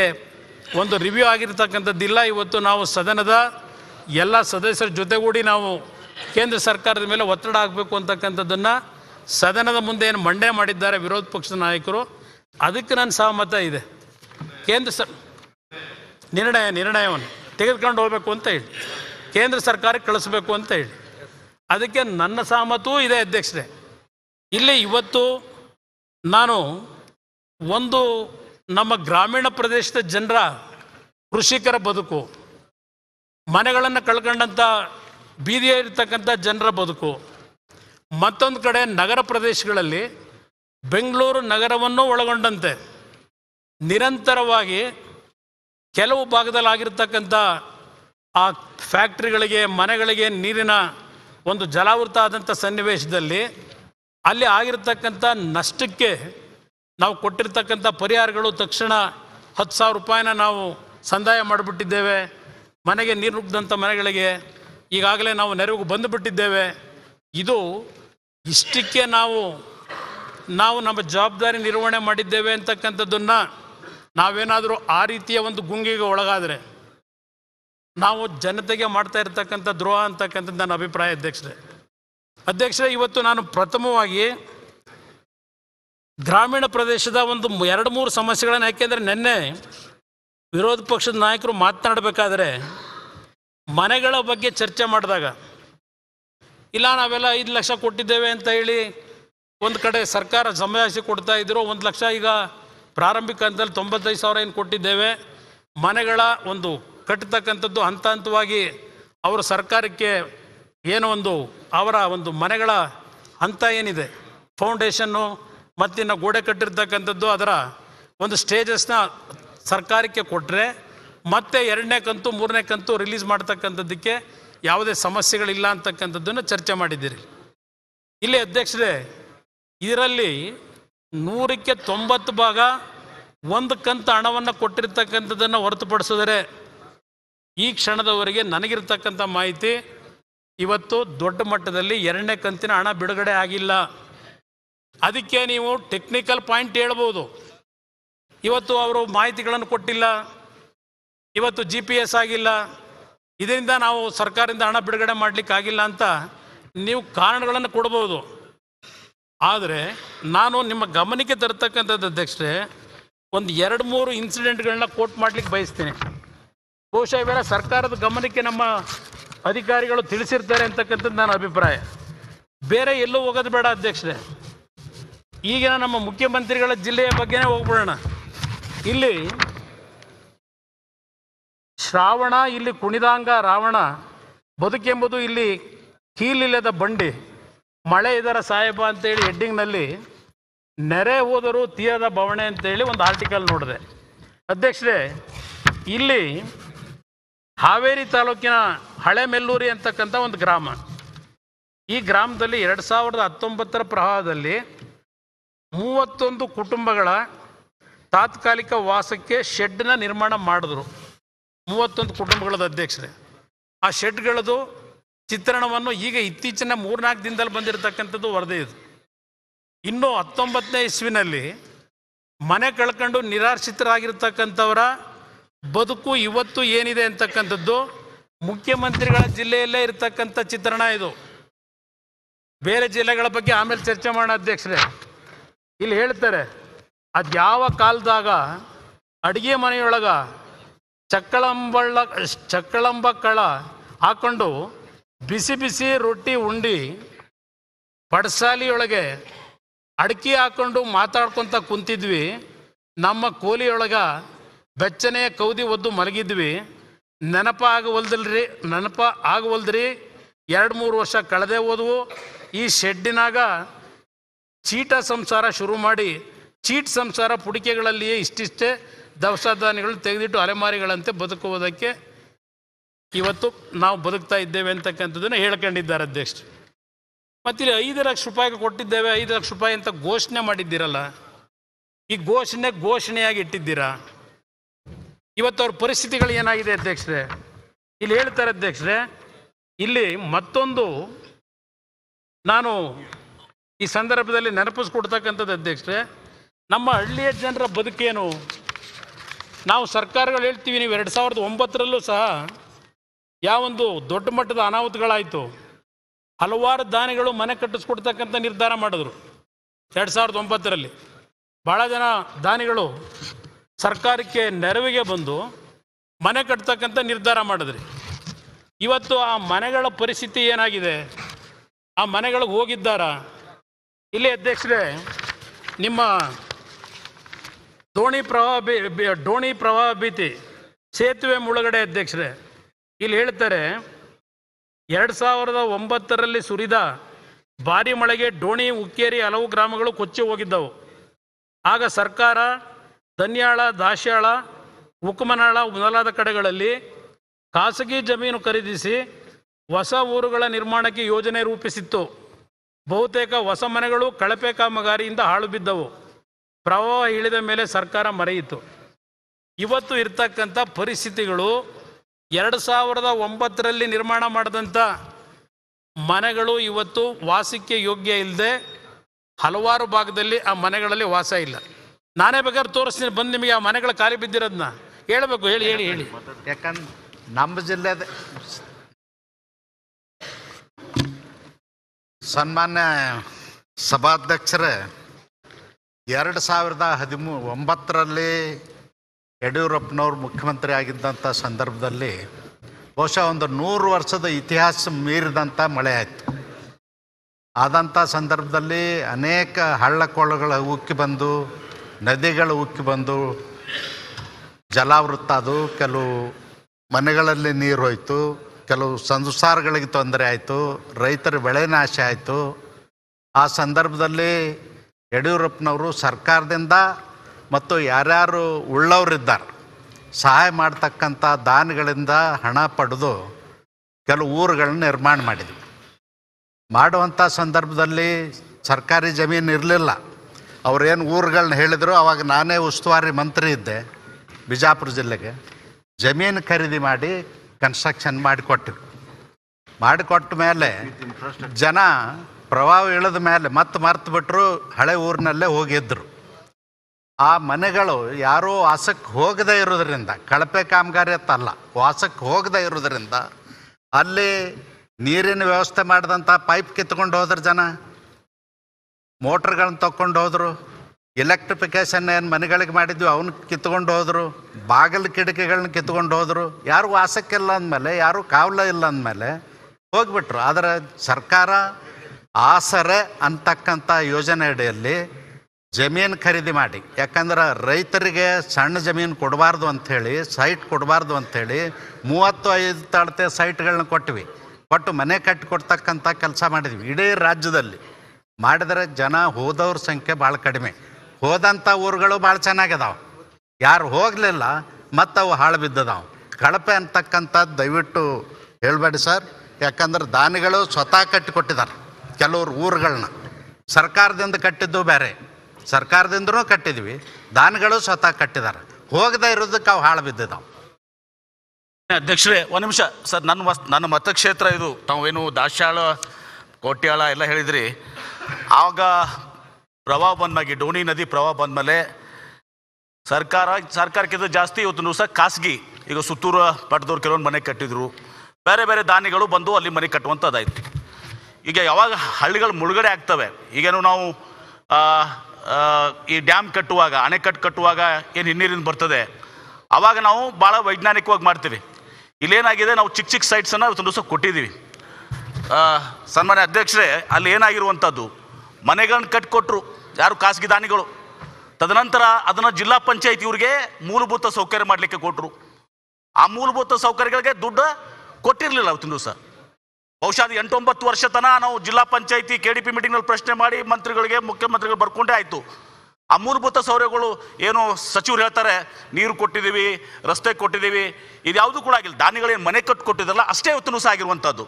ಒಂದು ರಿವ್ಯೂ ಆಗಿರ್ತಕ್ಕಂಥದ್ದಿಲ್ಲ ಇವತ್ತು ನಾವು ಸದನದ ಎಲ್ಲ ಸದಸ್ಯರ ಜೊತೆಗೂಡಿ ನಾವು ಕೇಂದ್ರ ಸರ್ಕಾರದ ಮೇಲೆ ಒತ್ತಡ ಆಗಬೇಕು ಅಂತಕ್ಕಂಥದ್ದನ್ನು ಸದನದ ಮುಂದೆ ಏನು ಮಂಡೆ ಮಾಡಿದ್ದಾರೆ ವಿರೋಧ ಪಕ್ಷದ ನಾಯಕರು ಅದಕ್ಕೆ ನನ್ನ ಸಹಮತ ಇದೆ ಕೇಂದ್ರ ಸರ್ ನಿರ್ಣಯ ನಿರ್ಣಯವನ್ನು ತೆಗೆದುಕೊಂಡು ಹೋಗಬೇಕು ಅಂತ ಹೇಳಿ ಕೇಂದ್ರ ಸರ್ಕಾರಕ್ಕೆ ಕಳಿಸ್ಬೇಕು ಅಂತ ಹೇಳಿ ಅದಕ್ಕೆ ನನ್ನ ಸಹಮತೂ ಇದೆ ಅಧ್ಯಕ್ಷರೇ ಇಲ್ಲಿ ಇವತ್ತು ನಾನು ಒಂದು ನಮ್ಮ ಗ್ರಾಮೀಣ ಪ್ರದೇಶದ ಜನರ ಕೃಷಿಕರ ಬದುಕು ಮನೆಗಳನ್ನು ಕಳ್ಕೊಂಡಂಥ ಬೀದಿಯಲ್ಲಿರ್ತಕ್ಕಂಥ ಜನರ ಬದುಕು ಮತ್ತೊಂದು ಕಡೆ ನಗರ ಪ್ರದೇಶಗಳಲ್ಲಿ ಬೆಂಗಳೂರು ನಗರವನ್ನು ಒಳಗೊಂಡಂತೆ ನಿರಂತರವಾಗಿ ಕೆಲವು ಭಾಗದಲ್ಲಿ ಆಗಿರ್ತಕ್ಕಂಥ ಆ ಫ್ಯಾಕ್ಟ್ರಿಗಳಿಗೆ ಮನೆಗಳಿಗೆ ನೀರಿನ ಒಂದು ಜಲಾವೃತ ಆದಂಥ ಸನ್ನಿವೇಶದಲ್ಲಿ ಅಲ್ಲಿ ಆಗಿರ್ತಕ್ಕಂಥ ನಷ್ಟಕ್ಕೆ ನಾವು ಕೊಟ್ಟಿರ್ತಕ್ಕಂಥ ಪರಿಹಾರಗಳು ತಕ್ಷಣ ಹತ್ತು ಸಾವಿರ ರೂಪಾಯಿನ ನಾವು ಸಂದಾಯ ಮಾಡಿಬಿಟ್ಟಿದ್ದೇವೆ ಮನೆಗೆ ನೀರು ನುಗ್ಗಿದಂಥ ಮನೆಗಳಿಗೆ ಈಗಾಗಲೇ ನಾವು ನೆರವು ಬಂದುಬಿಟ್ಟಿದ್ದೇವೆ ಇದು ಇಷ್ಟಕ್ಕೆ ನಾವು ನಾವು ನಮ್ಮ ಜವಾಬ್ದಾರಿ ನಿರ್ವಹಣೆ ಮಾಡಿದ್ದೇವೆ ಅಂತಕ್ಕಂಥದ್ದನ್ನು ನಾವೇನಾದರೂ ಆ ರೀತಿಯ ಒಂದು ಗುಂಗಿಗೆ ಒಳಗಾದರೆ ನಾವು ಜನತೆಗೆ ಮಾಡ್ತಾ ಇರತಕ್ಕಂಥ ದ್ರೋಹ ಅಂತಕ್ಕಂಥದ್ದು ನನ್ನ ಅಭಿಪ್ರಾಯ ಅಧ್ಯಕ್ಷರೇ ಅಧ್ಯಕ್ಷರೇ ಇವತ್ತು ನಾನು ಪ್ರಥಮವಾಗಿ ಗ್ರಾಮೀಣ ಪ್ರದೇಶದ ಒಂದು ಎರಡು ಮೂರು ಸಮಸ್ಯೆಗಳನ್ನು ಯಾಕೆಂದರೆ ನಿನ್ನೆ ವಿರೋಧ ಪಕ್ಷದ ನಾಯಕರು ಮಾತನಾಡಬೇಕಾದ್ರೆ ಮನೆಗಳ ಬಗ್ಗೆ ಚರ್ಚೆ ಮಾಡಿದಾಗ ಇಲ್ಲ ನಾವೆಲ್ಲ ಐದು ಲಕ್ಷ ಕೊಟ್ಟಿದ್ದೇವೆ ಅಂತ ಹೇಳಿ ಒಂದು ಕಡೆ ಸರ್ಕಾರ ಸಮಯಾಸಿ ಕೊಡ್ತಾ ಇದ್ರು ಒಂದು ಲಕ್ಷ ಈಗ ಪ್ರಾರಂಭಿಕ ಹಂತದಲ್ಲಿ ತೊಂಬತ್ತೈದು ಸಾವಿರ ಏನು ಕೊಟ್ಟಿದ್ದೇವೆ ಮನೆಗಳ ಒಂದು ಕಟ್ಟತಕ್ಕಂಥದ್ದು ಹಂತ ಹಂತವಾಗಿ ಅವರು ಸರ್ಕಾರಕ್ಕೆ ಏನೋ ಒಂದು ಅವರ ಒಂದು ಮನೆಗಳ ಹಂತ ಏನಿದೆ ಫೌಂಡೇಶನ್ನು ಮತ್ತಿನ್ನು ಗೋಡೆ ಕಟ್ಟಿರ್ತಕ್ಕಂಥದ್ದು ಅದರ ಒಂದು ಸ್ಟೇಜಸ್ನ ಸರ್ಕಾರಕ್ಕೆ ಕೊಟ್ಟರೆ ಮತ್ತೆ ಎರಡನೇ ಕಂತು ಮೂರನೇ ಕಂತು ರಿಲೀಸ್ ಮಾಡ್ತಕ್ಕಂಥದ್ದಕ್ಕೆ ಯಾವುದೇ ಸಮಸ್ಯೆಗಳಿಲ್ಲ ಅಂತಕ್ಕಂಥದ್ದನ್ನು ಚರ್ಚೆ ಮಾಡಿದ್ದೀರಿ ಇಲ್ಲಿ ಅಧ್ಯಕ್ಷರೇ ಇದರಲ್ಲಿ ನೂರಕ್ಕೆ ತೊಂಬತ್ತು ಭಾಗ ಒಂದು ಕಂತು ಹಣವನ್ನು ಕೊಟ್ಟಿರ್ತಕ್ಕಂಥದ್ದನ್ನು ಹೊರತುಪಡಿಸಿದರೆ ಈ ಕ್ಷಣದವರೆಗೆ ನನಗಿರ್ತಕ್ಕಂಥ ಮಾಹಿತಿ ಇವತ್ತು ದೊಡ್ಡ ಮಟ್ಟದಲ್ಲಿ ಎರಡನೇ ಕಂತಿನ ಹಣ ಬಿಡುಗಡೆ ಆಗಿಲ್ಲ ಅದಕ್ಕೆ ನೀವು ಟೆಕ್ನಿಕಲ್ ಪಾಯಿಂಟ್ ಹೇಳ್ಬೋದು ಇವತ್ತು ಅವರು ಮಾಹಿತಿಗಳನ್ನು ಕೊಟ್ಟಿಲ್ಲ ಇವತ್ತು ಜಿ ಪಿ ಎಸ್ ಆಗಿಲ್ಲ ಇದರಿಂದ ನಾವು ಸರ್ಕಾರದಿಂದ ಹಣ ಬಿಡುಗಡೆ ಮಾಡಲಿಕ್ಕಾಗಿಲ್ಲ ಅಂತ ನೀವು ಕಾರಣಗಳನ್ನು ಕೊಡ್ಬೋದು ಆದರೆ ನಾನು ನಿಮ್ಮ ಗಮನಕ್ಕೆ ತರತಕ್ಕಂಥದ್ದು ಅಧ್ಯಕ್ಷರೇ ಒಂದು ಎರಡು ಮೂರು ಇನ್ಸಿಡೆಂಟ್ಗಳನ್ನ ಕೋಟ್ ಮಾಡಲಿಕ್ಕೆ ಬಯಸ್ತೀನಿ ಬಹುಶಃ ಇವೆಲ್ಲ ಸರ್ಕಾರದ ಗಮನಕ್ಕೆ ನಮ್ಮ ಅಧಿಕಾರಿಗಳು ತಿಳಿಸಿರ್ತಾರೆ ಅಂತಕ್ಕಂಥದ್ದು ನನ್ನ ಅಭಿಪ್ರಾಯ ಬೇರೆ ಎಲ್ಲೂ ಹೋಗೋದು ಬೇಡ ಅಧ್ಯಕ್ಷರೇ ಈಗಿನ ನಮ್ಮ ಮುಖ್ಯಮಂತ್ರಿಗಳ ಜಿಲ್ಲೆಯ ಬಗ್ಗೆನೇ ಹೋಗ್ಬಿಡೋಣ ಇಲ್ಲಿ ಶ್ರಾವಣ ಇಲ್ಲಿ ಕುಣಿದಾಂಗ ರಾವಣ ಬದುಕೆಂಬುದು ಇಲ್ಲಿ ಕೀಲಿಲ್ಲದ ಬಂಡಿ ಮಳೆ ಇದರ ಸಾಹೇಬ ಅಂತೇಳಿ ಹೆಡ್ಡಿಂಗ್ನಲ್ಲಿ ನೆರೆ ಹೋದರೂ ತೀರದ ಬವಣೆ ಅಂತೇಳಿ ಒಂದು ಆರ್ಟಿಕಲ್ ನೋಡಿದೆ ಅಧ್ಯಕ್ಷರೇ ಇಲ್ಲಿ ಹಾವೇರಿ ತಾಲೂಕಿನ ಹಳೆ ಮೆಲ್ಲೂರಿ ಅಂತಕ್ಕಂಥ ಒಂದು ಗ್ರಾಮ ಈ ಗ್ರಾಮದಲ್ಲಿ ಎರಡು ಸಾವಿರದ ಹತ್ತೊಂಬತ್ತರ ಪ್ರವಾಹದಲ್ಲಿ ಮೂವತ್ತೊಂದು ಕುಟುಂಬಗಳ ತಾತ್ಕಾಲಿಕ ವಾಸಕ್ಕೆ ಶೆಡ್ನ ನಿರ್ಮಾಣ ಮಾಡಿದ್ರು ಮೂವತ್ತೊಂದು ಕುಟುಂಬಗಳದ ಅಧ್ಯಕ್ಷರೇ ಆ ಶೆಡ್ಗಳದು ಚಿತ್ರಣವನ್ನು ಈಗ ಇತ್ತೀಚಿನ ಮೂರ್ನಾಲ್ಕು ದಿನದಲ್ಲಿ ಬಂದಿರತಕ್ಕಂಥದ್ದು ವರದಿ ಇದು ಇನ್ನು ಹತ್ತೊಂಬತ್ತನೇ ಇಸ್ವಿನಲ್ಲಿ ಮನೆ ಕಳ್ಕೊಂಡು ನಿರಾಶ್ರಿತರಾಗಿರ್ತಕ್ಕಂಥವರ ಬದುಕು ಇವತ್ತು ಏನಿದೆ ಅಂತಕ್ಕಂಥದ್ದು ಮುಖ್ಯಮಂತ್ರಿಗಳ ಜಿಲ್ಲೆಯಲ್ಲೇ ಇರತಕ್ಕಂಥ ಚಿತ್ರಣ ಇದು ಬೇರೆ ಜಿಲ್ಲೆಗಳ ಬಗ್ಗೆ ಆಮೇಲೆ ಚರ್ಚೆ ಮಾಡೋಣ ಅಧ್ಯಕ್ಷರೇ ಇಲ್ಲಿ ಹೇಳ್ತಾರೆ ಅದು ಯಾವ ಕಾಲದಾಗ ಅಡುಗೆ ಮನೆಯೊಳಗೆ ಚಕ್ಕಳಂಬಳ್ಳ ಚಕ್ಕಳಂಬ ಕಳ ಹಾಕೊಂಡು ಬಿಸಿ ಬಿಸಿ ರೊಟ್ಟಿ ಉಂಡಿ ಪಡಸಾಲಿಯೊಳಗೆ ಅಡಕೆ ಹಾಕೊಂಡು ಮಾತಾಡ್ಕೊತ ಕುಂತಿದ್ವಿ ನಮ್ಮ ಕೋಲಿಯೊಳಗೆ ಬೆಚ್ಚನೆಯ ಕೌದಿ ಒದ್ದು ಮಲಗಿದ್ವಿ ನೆನಪ ಆಗವಲ್ದಲ್ರಿ ನೆನಪ ಆಗವಲ್ದ್ರಿ ಎರಡು ಮೂರು ವರ್ಷ ಕಳೆದೇ ಹೋದವು ಈ ಶೆಡ್ಡಿನಾಗ ಚೀಟ ಸಂಸಾರ ಶುರು ಮಾಡಿ ಚೀಟ್ ಸಂಸಾರ ಪುಡಿಕೆಗಳಲ್ಲಿಯೇ ಇಷ್ಟಿಷ್ಟೇ ದವಸ ಧಾನ್ಯಗಳು ತೆಗೆದಿಟ್ಟು ಅಲೆಮಾರಿಗಳಂತೆ ಬದುಕುವುದಕ್ಕೆ ಇವತ್ತು ನಾವು ಬದುಕ್ತಾ ಇದ್ದೇವೆ ಅಂತಕ್ಕಂಥದ್ದನ್ನು ಹೇಳ್ಕೊಂಡಿದ್ದಾರೆ ಮತ್ತು ಮತ್ತಿಲ್ಲಿ ಐದು ಲಕ್ಷ ರೂಪಾಯಿಗೆ ಕೊಟ್ಟಿದ್ದೇವೆ ಐದು ಲಕ್ಷ ರೂಪಾಯಿ ಅಂತ ಘೋಷಣೆ ಮಾಡಿದ್ದೀರಲ್ಲ ಈ ಘೋಷಣೆ ಘೋಷಣೆಯಾಗಿ ಇಟ್ಟಿದ್ದೀರಾ ಇವತ್ತು ಅವ್ರ ಪರಿಸ್ಥಿತಿಗಳು ಏನಾಗಿದೆ ಅಧ್ಯಕ್ಷರೇ ಇಲ್ಲಿ ಹೇಳ್ತಾರೆ ಅಧ್ಯಕ್ಷರೇ ಇಲ್ಲಿ ಮತ್ತೊಂದು ನಾನು ಈ ಸಂದರ್ಭದಲ್ಲಿ ನೆನಪಿಸ್ಕೊಡ್ತಕ್ಕಂಥದ್ದು ಅಧ್ಯಕ್ಷರೇ ನಮ್ಮ ಹಳ್ಳಿಯ ಜನರ ಬದುಕೇನು ನಾವು ಸರ್ಕಾರಗಳು ಹೇಳ್ತೀವಿ ನೀವು ಎರಡು ಸಾವಿರದ ಒಂಬತ್ತರಲ್ಲೂ ಸಹ ಒಂದು ದೊಡ್ಡ ಮಟ್ಟದ ಅನಾಹುತಗಳಾಯಿತು ಹಲವಾರು ದಾನಿಗಳು ಮನೆ ಕಟ್ಟಿಸ್ಕೊಡ್ತಕ್ಕಂಥ ನಿರ್ಧಾರ ಮಾಡಿದ್ರು ಎರಡು ಸಾವಿರದ ಒಂಬತ್ತರಲ್ಲಿ ಭಾಳ ಜನ ದಾನಿಗಳು ಸರ್ಕಾರಕ್ಕೆ ನೆರವಿಗೆ ಬಂದು ಮನೆ ಕಟ್ತಕ್ಕಂಥ ನಿರ್ಧಾರ ಮಾಡಿದ್ರಿ ಇವತ್ತು ಆ ಮನೆಗಳ ಪರಿಸ್ಥಿತಿ ಏನಾಗಿದೆ ಆ ಮನೆಗಳಿಗೆ ಹೋಗಿದ್ದಾರ ಇಲ್ಲಿ ಅಧ್ಯಕ್ಷರೇ ನಿಮ್ಮ ದೋಣಿ ಪ್ರವಾಹ ಬಿ ಡೋಣಿ ಪ್ರವಾಹ ಭೀತಿ ಸೇತುವೆ ಮುಳುಗಡೆ ಅಧ್ಯಕ್ಷರೇ ಇಲ್ಲಿ ಹೇಳ್ತಾರೆ ಎರಡು ಸಾವಿರದ ಒಂಬತ್ತರಲ್ಲಿ ಸುರಿದ ಭಾರಿ ಮಳೆಗೆ ಡೋಣಿ ಉಕ್ಕೇರಿ ಹಲವು ಗ್ರಾಮಗಳು ಕೊಚ್ಚಿ ಹೋಗಿದ್ದವು ಆಗ ಸರ್ಕಾರ ಧನ್ಯಾಳ ದಾಸ್ಯಾಳ ಉಕ್ಕಮನಾಳ ಮೊದಲಾದ ಕಡೆಗಳಲ್ಲಿ ಖಾಸಗಿ ಜಮೀನು ಖರೀದಿಸಿ ಹೊಸ ಊರುಗಳ ನಿರ್ಮಾಣಕ್ಕೆ ಯೋಜನೆ ರೂಪಿಸಿತ್ತು ಬಹುತೇಕ ಹೊಸ ಮನೆಗಳು ಕಳಪೆ ಕಾಮಗಾರಿಯಿಂದ ಹಾಳು ಬಿದ್ದವು ಪ್ರವಾಹ ಇಳಿದ ಮೇಲೆ ಸರ್ಕಾರ ಮರೆಯಿತು ಇವತ್ತು ಇರ್ತಕ್ಕಂಥ ಪರಿಸ್ಥಿತಿಗಳು ಎರಡು ಸಾವಿರದ ಒಂಬತ್ತರಲ್ಲಿ ನಿರ್ಮಾಣ ಮಾಡಿದಂಥ ಮನೆಗಳು ಇವತ್ತು ವಾಸಕ್ಕೆ ಯೋಗ್ಯ ಇಲ್ಲದೆ ಹಲವಾರು ಭಾಗದಲ್ಲಿ ಆ ಮನೆಗಳಲ್ಲಿ ವಾಸ ಇಲ್ಲ ನಾನೇ ಬೇಕಾದ್ರೆ ತೋರಿಸ್ತೀನಿ ಬಂದು ನಿಮಗೆ ಆ ಮನೆಗಳ ಖಾಲಿ ಬಿದ್ದಿರೋದನ್ನ ಹೇಳಬೇಕು ಹೇಳಿ ಹೇಳಿ ಹೇಳಿ ಯಾಕಂದ್ರೆ ನಮ್ಮ ಜಿಲ್ಲೆದ ಸನ್ಮಾನ್ಯ ಸಭಾಧ್ಯಕ್ಷರೇ ಎರಡು ಸಾವಿರದ ಹದಿಮೂ ಒಂಬತ್ತರಲ್ಲಿ ಯಡಿಯೂರಪ್ಪನವ್ರು ಮುಖ್ಯಮಂತ್ರಿ ಆಗಿದ್ದಂಥ ಸಂದರ್ಭದಲ್ಲಿ ಬಹುಶಃ ಒಂದು ನೂರು ವರ್ಷದ ಇತಿಹಾಸ ಮೀರಿದಂಥ ಮಳೆ ಆಯಿತು ಆದಂಥ ಸಂದರ್ಭದಲ್ಲಿ ಅನೇಕ ಹಳ್ಳಕೊಳ್ಳಗಳು ಉಕ್ಕಿ ಬಂದು ನದಿಗಳು ಉಕ್ಕಿ ಬಂದು ಜಲಾವೃತ್ತ ಅದು ಕೆಲವು ಮನೆಗಳಲ್ಲಿ ನೀರು ಹೋಯಿತು ಕೆಲವು ಸಂಸಾರಗಳಿಗೆ ತೊಂದರೆ ಆಯಿತು ರೈತರ ಬೆಳೆ ನಾಶ ಆಯಿತು ಆ ಸಂದರ್ಭದಲ್ಲಿ ಯಡಿಯೂರಪ್ಪನವರು ಸರ್ಕಾರದಿಂದ ಮತ್ತು ಯಾರ್ಯಾರು ಉಳ್ಳವರಿದ್ದಾರೆ ಸಹಾಯ ಮಾಡ್ತಕ್ಕಂಥ ದಾನಿಗಳಿಂದ ಹಣ ಪಡೆದು ಕೆಲವು ಊರುಗಳನ್ನ ನಿರ್ಮಾಣ ಮಾಡಿದ್ವಿ ಮಾಡುವಂಥ ಸಂದರ್ಭದಲ್ಲಿ ಸರ್ಕಾರಿ ಜಮೀನು ಇರಲಿಲ್ಲ ಅವರೇನು ಊರುಗಳನ್ನ ಹೇಳಿದರು ಆವಾಗ ನಾನೇ ಉಸ್ತುವಾರಿ ಮಂತ್ರಿ ಇದ್ದೆ ಬಿಜಾಪುರ ಜಿಲ್ಲೆಗೆ ಜಮೀನು ಖರೀದಿ ಮಾಡಿ ಕನ್ಸ್ಟ್ರಕ್ಷನ್ ಮಾಡಿಕೊಟ್ಟಿವಿ ಮಾಡಿಕೊಟ್ಟ ಮೇಲೆ ಜನ ಪ್ರಭಾವ ಇಳಿದ ಮೇಲೆ ಮತ್ತೆ ಮರ್ತು ಬಿಟ್ಟರು ಹಳೆ ಊರಿನಲ್ಲೇ ಹೋಗಿದ್ದರು ಆ ಮನೆಗಳು ಯಾರೋ ವಾಸಕ್ಕೆ ಹೋಗದೇ ಇರೋದರಿಂದ ಕಳಪೆ ಕಾಮಗಾರಿ ಅಲ್ಲ ವಾಸಕ್ಕೆ ಹೋಗದೇ ಇರೋದರಿಂದ ಅಲ್ಲಿ ನೀರಿನ ವ್ಯವಸ್ಥೆ ಮಾಡಿದಂಥ ಪೈಪ್ ಕಿತ್ಕೊಂಡು ಹೋದ್ರು ಜನ ಮೋಟ್ರ್ಗಳನ್ನ ತಗೊಂಡು ಹೋದರು ಎಲೆಕ್ಟ್ರಿಫಿಕೇಷನ್ ಏನು ಮನೆಗಳಿಗೆ ಮಾಡಿದ್ವಿ ಅವನ್ನ ಕಿತ್ಕೊಂಡು ಹೋದರು ಬಾಗಿಲು ಕಿಟಕಿಗಳನ್ನ ಕಿತ್ಕೊಂಡು ಹೋದರು ಯಾರು ವಾಸಕ್ಕಿಲ್ಲ ಅಂದಮೇಲೆ ಯಾರು ಕಾವಲ ಇಲ್ಲ ಅಂದಮೇಲೆ ಹೋಗ್ಬಿಟ್ರು ಆದರೆ ಸರ್ಕಾರ ಆಸರೆ ಅಂತಕ್ಕಂಥ ಯೋಜನೆ ಅಡಿಯಲ್ಲಿ ಜಮೀನು ಖರೀದಿ ಮಾಡಿ ಯಾಕಂದ್ರೆ ರೈತರಿಗೆ ಸಣ್ಣ ಜಮೀನು ಕೊಡಬಾರ್ದು ಅಂಥೇಳಿ ಸೈಟ್ ಕೊಡಬಾರ್ದು ಅಂಥೇಳಿ ಮೂವತ್ತು ಐದು ತಾಳ್ತೆ ಸೈಟ್ಗಳನ್ನ ಕೊಟ್ಟಿವಿ ಕೊಟ್ಟು ಮನೆ ಕಟ್ಟಿ ಕೊಡ್ತಕ್ಕಂಥ ಕೆಲಸ ಮಾಡಿದ್ವಿ ಇಡೀ ರಾಜ್ಯದಲ್ಲಿ ಮಾಡಿದರೆ ಜನ ಹೋದವ್ರ ಸಂಖ್ಯೆ ಭಾಳ ಕಡಿಮೆ ಹೋದಂಥ ಊರುಗಳು ಭಾಳ ಚೆನ್ನಾಗಿದಾವೆ ಯಾರು ಹೋಗಲಿಲ್ಲ ಮತ್ತು ಅವು ಹಾಳು ಬಿದ್ದದಾವು ಕಳಪೆ ಅಂತಕ್ಕಂಥದ್ದು ದಯವಿಟ್ಟು ಹೇಳಬೇಡಿ ಸರ್ ಯಾಕಂದ್ರೆ ದಾನಿಗಳು ಸ್ವತಃ ಕೊಟ್ಟಿದ್ದಾರೆ ಕೆಲವರು ಊರುಗಳನ್ನ ಸರ್ಕಾರದಿಂದ ಕಟ್ಟಿದ್ದು ಬೇರೆ ಸರ್ಕಾರದಿಂದನೂ ಕಟ್ಟಿದ್ವಿ ದಾನಗಳು ಸ್ವತಃ ಕಟ್ಟಿದ್ದಾರೆ ಹೋಗದೇ ಇರೋದಕ್ಕೆ ಅವು ಹಾಳು ಬಿದ್ದಿದ್ದಾವೆ ಅಧ್ಯಕ್ಷರೇ ಒಂದು ನಿಮಿಷ ಸರ್ ನನ್ನ ಮಸ್ ನನ್ನ ಮತಕ್ಷೇತ್ರ ಇದು ತಾವೇನು ದಾಶಾಳ ಕೋಟ್ಯಾಳ ಎಲ್ಲ ಹೇಳಿದ್ರಿ ಆಗ ಪ್ರವಾಹ ಬಂದ್ಮಾಗಿ ಡೋಣಿ ನದಿ ಪ್ರವಾಹ ಬಂದಮೇಲೆ ಸರ್ಕಾರ ಸರ್ಕಾರಕ್ಕಿಂತ ಜಾಸ್ತಿ ಇವತ್ತು ದಿವಸ ಖಾಸಗಿ ಈಗ ಸುತ್ತೂರು ಪಟ್ಟದವ್ರು ಕೆಲವೊಂದು ಮನೆ ಕಟ್ಟಿದ್ರು ಬೇರೆ ಬೇರೆ ದಾನಿಗಳು ಬಂದು ಅಲ್ಲಿ ಮನೆ ಕಟ್ಟುವಂಥದ್ದಾಯ್ತು ಈಗ ಯಾವಾಗ ಹಳ್ಳಿಗಳು ಮುಳುಗಡೆ ಆಗ್ತವೆ ಈಗೇನು ನಾವು ಈ ಡ್ಯಾಮ್ ಕಟ್ಟುವಾಗ ಅಣೆಕಟ್ಟು ಕಟ್ಟುವಾಗ ಏನು ಹಿನ್ನೀರಿಂದ ಬರ್ತದೆ ಆವಾಗ ನಾವು ಭಾಳ ವೈಜ್ಞಾನಿಕವಾಗಿ ಮಾಡ್ತೀವಿ ಇಲ್ಲೇನಾಗಿದೆ ನಾವು ಚಿಕ್ಕ ಚಿಕ್ಕ ಸೈಟ್ಸನ್ನು ಒಂದು ದಿವಸ ಕೊಟ್ಟಿದ್ದೀವಿ ಸನ್ಮಾನ್ಯ ಅಧ್ಯಕ್ಷರೇ ಅಲ್ಲಿ ಏನಾಗಿರುವಂಥದ್ದು ಮನೆಗಳನ್ನ ಕೊಟ್ಟರು ಯಾರು ಖಾಸಗಿ ದಾನಿಗಳು ತದನಂತರ ಅದನ್ನು ಜಿಲ್ಲಾ ಪಂಚಾಯತ್ ಇವ್ರಿಗೆ ಮೂಲಭೂತ ಸೌಕರ್ಯ ಮಾಡಲಿಕ್ಕೆ ಕೊಟ್ಟರು ಆ ಮೂಲಭೂತ ಸೌಕರ್ಯಗಳಿಗೆ ದುಡ್ಡು ಕೊಟ್ಟಿರಲಿಲ್ಲ ಅವತ್ತಿನ ದಿವಸ ಬಹುಶಃ ಅದು ಎಂಟೊಂಬತ್ತು ವರ್ಷ ತನ ನಾವು ಜಿಲ್ಲಾ ಪಂಚಾಯಿತಿ ಕೆ ಡಿ ಪಿ ಮೀಟಿಂಗ್ನಲ್ಲಿ ಪ್ರಶ್ನೆ ಮಾಡಿ ಮಂತ್ರಿಗಳಿಗೆ ಮುಖ್ಯಮಂತ್ರಿಗಳು ಬರ್ಕೊಂಡೇ ಆಯಿತು ಆ ಮೂಲಭೂತ ಸೌರ್ಯಗಳು ಏನು ಸಚಿವರು ಹೇಳ್ತಾರೆ ನೀರು ಕೊಟ್ಟಿದ್ದೀವಿ ರಸ್ತೆ ಕೊಟ್ಟಿದ್ದೀವಿ ಇದು ಕೂಡ ಆಗಿಲ್ಲ ದಾನಿಗಳೇನು ಮನೆ ಕಟ್ಟು ಕೊಟ್ಟಿದ್ರಲ್ಲ ಅಷ್ಟೇ ಇವತ್ತು ಸಹ ಆಗಿರುವಂಥದ್ದು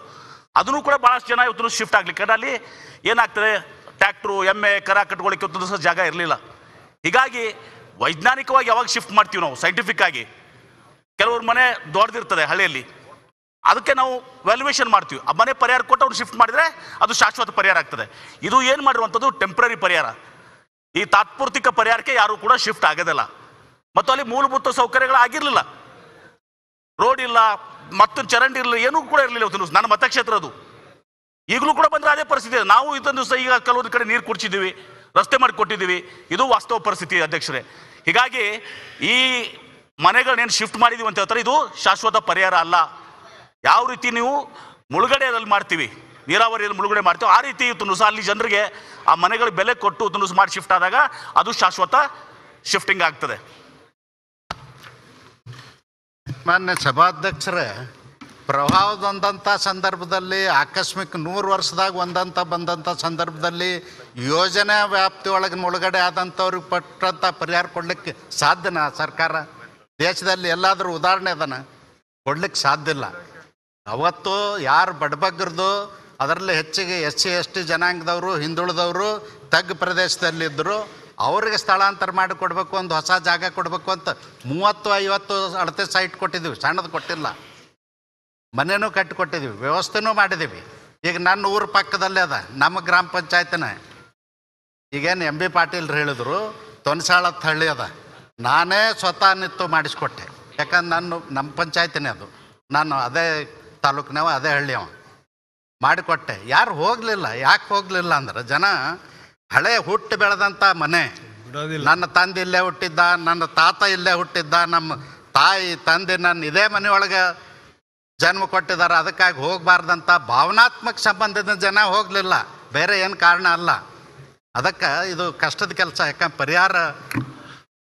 ಅದನ್ನು ಕೂಡ ಭಾಳಷ್ಟು ಜನ ಇವತ್ತು ಶಿಫ್ಟ್ ಆಗಲಿಕ್ಕೆ ಅಲ್ಲಿ ಏನಾಗ್ತದೆ ಟ್ಯಾಕ್ಟ್ರು ಎಮ್ಮೆ ಕರ ಕಟ್ಕೊಳ್ಳಿಕ್ಕೆ ಸಹ ಜಾಗ ಇರಲಿಲ್ಲ ಹೀಗಾಗಿ ವೈಜ್ಞಾನಿಕವಾಗಿ ಯಾವಾಗ ಶಿಫ್ಟ್ ಮಾಡ್ತೀವಿ ನಾವು ಸೈಂಟಿಫಿಕ್ ಆಗಿ ಕೆಲವ್ರ ಮನೆ ದೊಡ್ಡದಿರ್ತದೆ ಹಳ್ಳಿಯಲ್ಲಿ ಅದಕ್ಕೆ ನಾವು ವ್ಯಾಲ್ಯೂಯೇಷನ್ ಮಾಡ್ತೀವಿ ಆ ಮನೆ ಪರಿಹಾರ ಕೊಟ್ಟು ಅವ್ರು ಶಿಫ್ಟ್ ಮಾಡಿದರೆ ಅದು ಶಾಶ್ವತ ಪರಿಹಾರ ಆಗ್ತದೆ ಇದು ಏನು ಮಾಡಿರುವಂಥದ್ದು ಟೆಂಪ್ರರಿ ಪರಿಹಾರ ಈ ತಾತ್ಪೂರ್ತಿಕ ಪರಿಹಾರಕ್ಕೆ ಯಾರೂ ಕೂಡ ಶಿಫ್ಟ್ ಆಗೋದಿಲ್ಲ ಮತ್ತು ಅಲ್ಲಿ ಮೂಲಭೂತ ಆಗಿರಲಿಲ್ಲ ರೋಡ್ ಇಲ್ಲ ಮತ್ತು ಚರಂಡಿ ಇರಲಿಲ್ಲ ಏನೂ ಕೂಡ ಇರಲಿಲ್ಲ ಇವತ್ತು ನನ್ನ ಮತಕ್ಷೇತ್ರ ಅದು ಈಗಲೂ ಕೂಡ ಬಂದರೆ ಅದೇ ಪರಿಸ್ಥಿತಿ ನಾವು ಇದೊಂದು ದಿವಸ ಈಗ ಕೆಲವೊಂದು ಕಡೆ ನೀರು ಕುಡಿಸಿದ್ದೀವಿ ರಸ್ತೆ ಮಾಡಿ ಕೊಟ್ಟಿದ್ದೀವಿ ಇದು ವಾಸ್ತವ ಪರಿಸ್ಥಿತಿ ಅಧ್ಯಕ್ಷರೇ ಹೀಗಾಗಿ ಈ ಮನೆಗಳನ್ನೇನು ಶಿಫ್ಟ್ ಮಾಡಿದೀವಿ ಅಂತ ಹೇಳ್ತಾರೆ ಇದು ಶಾಶ್ವತ ಪರಿಹಾರ ಅಲ್ಲ ಯಾವ ರೀತಿ ನೀವು ಅದ್ರಲ್ಲಿ ಮಾಡ್ತೀವಿ ನೀರಾವರಿಯಲ್ಲಿ ಮುಳುಗಡೆ ಮಾಡ್ತೀವಿ ಆ ರೀತಿ ತುಣುಸು ಅಲ್ಲಿ ಜನರಿಗೆ ಆ ಮನೆಗಳು ಬೆಲೆ ಕೊಟ್ಟು ತುನುಸು ಮಾಡಿ ಶಿಫ್ಟ್ ಆದಾಗ ಅದು ಶಾಶ್ವತ ಶಿಫ್ಟಿಂಗ್ ಆಗ್ತದೆ ಮಾನ್ಯ ಸಭಾಧ್ಯಕ್ಷರೇ ಬಂದಂಥ ಸಂದರ್ಭದಲ್ಲಿ ಆಕಸ್ಮಿಕ ನೂರು ವರ್ಷದಾಗ ಒಂದಂತ ಬಂದಂಥ ಸಂದರ್ಭದಲ್ಲಿ ಯೋಜನೆ ವ್ಯಾಪ್ತಿಯೊಳಗೆ ಮುಳುಗಡೆ ಆದಂಥವ್ರಿಗೆ ಪಟ್ಟಂತ ಪರಿಹಾರ ಕೊಡ್ಲಿಕ್ಕೆ ಸಾಧ್ಯನಾ ಸರ್ಕಾರ ದೇಶದಲ್ಲಿ ಎಲ್ಲಾದರೂ ಉದಾಹರಣೆ ಅದನ್ನು ಕೊಡ್ಲಿಕ್ಕೆ ಸಾಧ್ಯ ಇಲ್ಲ ಅವತ್ತು ಯಾರು ಬಡಬಗ್ಗರದು ಅದರಲ್ಲಿ ಹೆಚ್ಚಿಗೆ ಎಸ್ ಸಿ ಎಸ್ ಟಿ ಜನಾಂಗದವರು ಹಿಂದುಳಿದವರು ತಗ್ಗು ಪ್ರದೇಶದಲ್ಲಿದ್ದರು ಅವರಿಗೆ ಸ್ಥಳಾಂತರ ಮಾಡಿ ಕೊಡಬೇಕು ಒಂದು ಹೊಸ ಜಾಗ ಕೊಡಬೇಕು ಅಂತ ಮೂವತ್ತು ಐವತ್ತು ಅಳತೆ ಸೈಟ್ ಕೊಟ್ಟಿದ್ದೀವಿ ಸಣ್ಣದು ಕೊಟ್ಟಿಲ್ಲ ಮನೆಯೂ ಕೊಟ್ಟಿದ್ದೀವಿ ವ್ಯವಸ್ಥೆನೂ ಮಾಡಿದ್ದೀವಿ ಈಗ ನನ್ನ ಊರ ಪಕ್ಕದಲ್ಲೇ ಅದ ನಮ್ಮ ಗ್ರಾಮ ಪಂಚಾಯತ್ನೇ ಈಗೇನು ಎಮ್ ಬಿ ಪಾಟೀಲ್ರು ಹೇಳಿದ್ರು ತೊನ್ಸಾಳ ತಳ್ಳಿ ಅದ ನಾನೇ ಸ್ವತಃ ನಿತ್ತು ಮಾಡಿಸ್ಕೊಟ್ಟೆ ಯಾಕಂದ್ರೆ ನಾನು ನಮ್ಮ ಪಂಚಾಯತ್ನೇ ಅದು ನಾನು ಅದೇ ತಾಲೂಕಿನವ ಅದೇ ಹಳ್ಳಿ ಅವ ಮಾಡಿಕೊಟ್ಟೆ ಯಾರು ಹೋಗಲಿಲ್ಲ ಯಾಕೆ ಹೋಗಲಿಲ್ಲ ಅಂದ್ರೆ ಜನ ಹಳೆ ಹುಟ್ಟು ಬೆಳೆದಂಥ ಮನೆ ನನ್ನ ತಂದೆ ಇಲ್ಲೇ ಹುಟ್ಟಿದ್ದ ನನ್ನ ತಾತ ಇಲ್ಲೇ ಹುಟ್ಟಿದ್ದ ನಮ್ಮ ತಾಯಿ ತಂದೆ ನನ್ನ ಇದೇ ಮನೆಯೊಳಗೆ ಜನ್ಮ ಕೊಟ್ಟಿದ್ದಾರೆ ಅದಕ್ಕಾಗಿ ಹೋಗಬಾರ್ದಂಥ ಭಾವನಾತ್ಮಕ ಸಂಬಂಧದ ಜನ ಹೋಗಲಿಲ್ಲ ಬೇರೆ ಏನು ಕಾರಣ ಅಲ್ಲ ಅದಕ್ಕೆ ಇದು ಕಷ್ಟದ ಕೆಲಸ ಯಾಕಂದ್ರೆ ಪರಿಹಾರ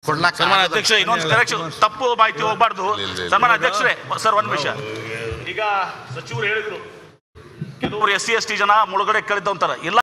ಕೊಡ್ಲಾಕ ಅಧ್ಯಕ್ಷ ಇನ್ನೊಂದು ತಪ್ಪು ಮಾಹಿತಿ ಹೋಗ್ಬಾರ್ದು ಸನ್ಮಾನ ಅಧ್ಯಕ್ಷರೇ ಸರ್ ಒಂದು ವಿಷಯ ಈಗ ಸಚಿವರು ಹೇಳಿದ್ರು ಕೆಲವರು ಎಸ್ ಸಿ ಎಸ್ ಟಿ ಜನ ಮುಳುಗಡೆ ಕಳೆದಂತಾರೆ ಇಲ್ಲ